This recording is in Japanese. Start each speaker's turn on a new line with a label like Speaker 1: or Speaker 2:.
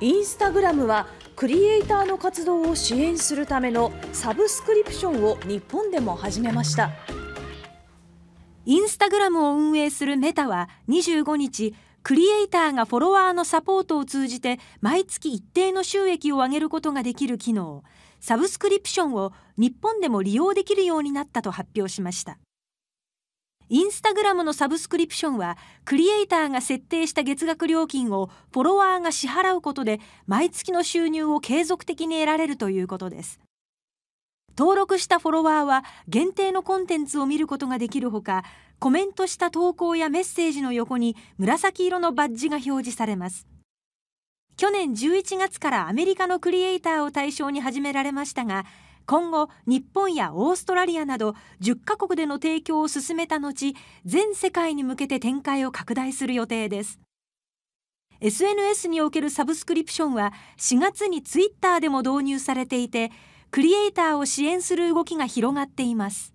Speaker 1: インスタグラムはクリエイターの活動を支援するため
Speaker 2: のサブスクリプションを日本でも始めましたインスタグラムを運営するメタは25日クリエイターがフォロワーのサポートを通じて毎月一定の収益を上げることができる機能サブスクリプションを日本でも利用できるようになったと発表しましたインスタグラムのサブスクリプションはクリエイターが設定した月額料金をフォロワーが支払うことで毎月の収入を継続的に得られるということです登録したフォロワーは限定のコンテンツを見ることができるほかコメントした投稿やメッセージの横に紫色のバッジが表示されます去年11月からアメリカのクリエイターを対象に始められましたが今後日本やオーストラリアなど10カ国での提供を進めた後全世界に向けて展開を拡大する予定です SNS におけるサブスクリプションは4月にツイッターでも導入されていてクリエイターを支援する動きが広がっています